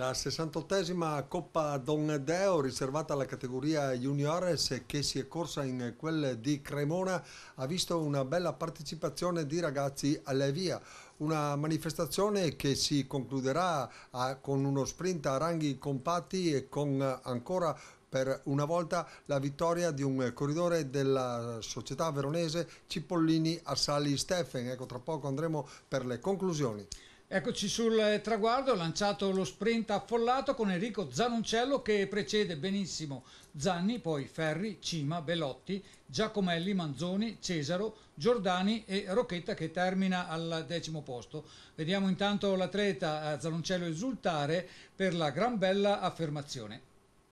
La 68esima Coppa Don Deo riservata alla categoria juniores che si è corsa in quel di Cremona ha visto una bella partecipazione di ragazzi alle via. Una manifestazione che si concluderà a, con uno sprint a ranghi compatti e con ancora per una volta la vittoria di un corridore della società veronese Cipollini Assali Steffen. Ecco, tra poco andremo per le conclusioni. Eccoci sul eh, traguardo, lanciato lo sprint affollato con Enrico Zanoncello che precede benissimo Zanni, poi Ferri, Cima, Belotti, Giacomelli, Manzoni, Cesaro, Giordani e Rocchetta che termina al decimo posto. Vediamo intanto l'atleta eh, Zanoncello esultare per la gran bella affermazione.